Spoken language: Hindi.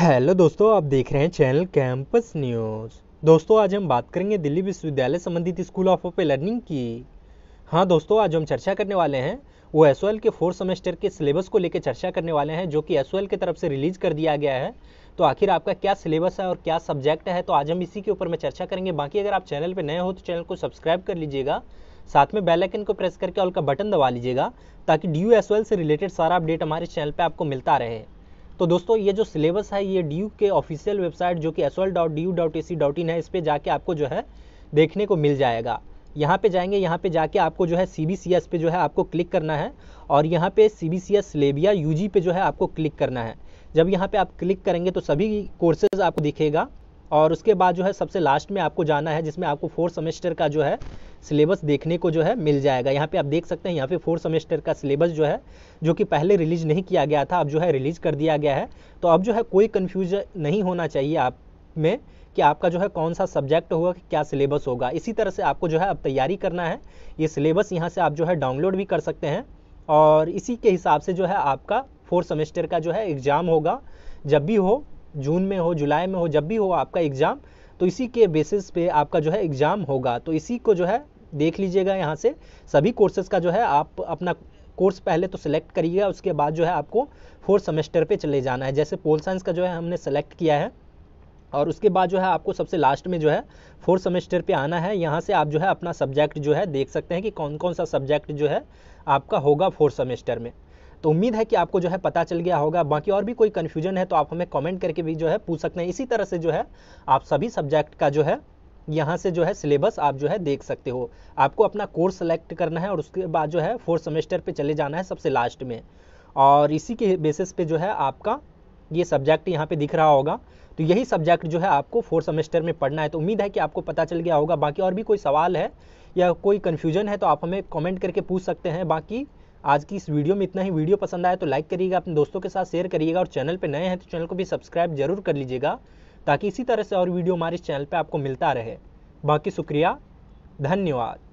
हेलो दोस्तों आप देख रहे हैं चैनल कैंपस न्यूज़ दोस्तों आज हम बात करेंगे दिल्ली विश्वविद्यालय संबंधित स्कूल ऑफ ओपे लर्निंग की हाँ दोस्तों आज हम चर्चा करने वाले हैं वो एस के फोर्थ सेमेस्टर के सिलेबस को लेकर चर्चा करने वाले हैं जो कि एस की तरफ से रिलीज कर दिया गया है तो आखिर आपका क्या सिलेबस है और क्या सब्जेक्ट है तो आज हम इसी के ऊपर में चर्चा करेंगे बाकी अगर आप चैनल पर नए हो तो चैनल को सब्सक्राइब कर लीजिएगा साथ में बेल आइकन को प्रेस करके ऑल बटन दबा लीजिएगा ताकि डी यू से रिलेटेड सारा अपडेट हमारे चैनल पर आपको मिलता रहे तो दोस्तों ये जो सिलेबस है ये डी के ऑफिशियल वेबसाइट जो कि एस है इस पर जाके आपको जो है देखने को मिल जाएगा यहाँ पे जाएंगे यहाँ पे जाके आपको जो है सी बी सी एस पे जो है आपको क्लिक करना है और यहाँ पे सी बी सी एस सिलेबिया यू जी पे जो है आपको क्लिक करना है जब यहाँ पे आप क्लिक करेंगे तो सभी कोर्सेज आपको दिखेगा और उसके बाद जो है सबसे लास्ट में आपको जाना है जिसमें आपको फोर्थ सेमेस्टर का जो है सिलेबस देखने को जो है मिल जाएगा यहाँ पे आप देख सकते हैं यहाँ पे फोर्थ सेमेस्टर का सिलेबस जो है जो कि पहले रिलीज नहीं किया गया था अब जो है रिलीज कर दिया गया है तो अब जो है कोई कन्फ्यूज नहीं होना चाहिए आप में कि आपका जो है कौन सा सब्जेक्ट होगा कि क्या सिलेबस होगा इसी तरह से आपको जो है अब तैयारी करना है ये सिलेबस यहाँ से आप जो है डाउनलोड भी कर सकते हैं और इसी के हिसाब से जो है आपका फोर्थ सेमेस्टर का जो है एग्ज़ाम होगा जब भी हो जून में हो जुलाई में हो जब भी हो आपका एग्ज़ाम तो इसी के बेसिस पे आपका जो है एग्ज़ाम होगा तो इसी को जो है देख लीजिएगा यहाँ से सभी कोर्सेज़ का जो है आप अपना कोर्स पहले तो सिलेक्ट करिएगा उसके बाद जो है आपको फोर्थ सेमेस्टर पे चले जाना है जैसे पोल साइंस का जो है हमने सेलेक्ट किया है और उसके बाद जो है आपको सबसे लास्ट में जो है फोर्थ सेमेस्टर पे आना है यहाँ से आप जो है अपना सब्जेक्ट जो है देख सकते हैं कि कौन कौन सा सब्जेक्ट जो है आपका होगा फोर्थ सेमेस्टर में तो उम्मीद है कि आपको जो है पता चल गया होगा बाकी और भी कोई कन्फ्यूजन है तो आप हमें कमेंट करके भी जो है पूछ सकते हैं इसी तरह से जो है आप सभी सब्जेक्ट का जो है यहाँ से जो है सिलेबस आप जो है देख सकते हो आपको अपना कोर्स सेलेक्ट करना है और उसके बाद जो है फोर्थ सेमेस्टर पे चले जाना है सबसे लास्ट में और इसी के बेसिस पे जो है आपका ये सब्जेक्ट यहाँ पे दिख रहा होगा तो यही सब्जेक्ट जो है आपको फोर्थ सेमेस्टर में पढ़ना है तो उम्मीद है कि आपको पता चल गया होगा बाकी और भी कोई सवाल है या कोई कन्फ्यूजन है तो आप हमें कॉमेंट करके पूछ सकते हैं बाकी आज की इस वीडियो में इतना ही वीडियो पसंद आया तो लाइक करिएगा अपने दोस्तों के साथ शेयर करिएगा और चैनल पर नए हैं तो चैनल को भी सब्सक्राइब जरूर कर लीजिएगा ताकि इसी तरह से और वीडियो हमारे इस चैनल पर आपको मिलता रहे बाकी शुक्रिया धन्यवाद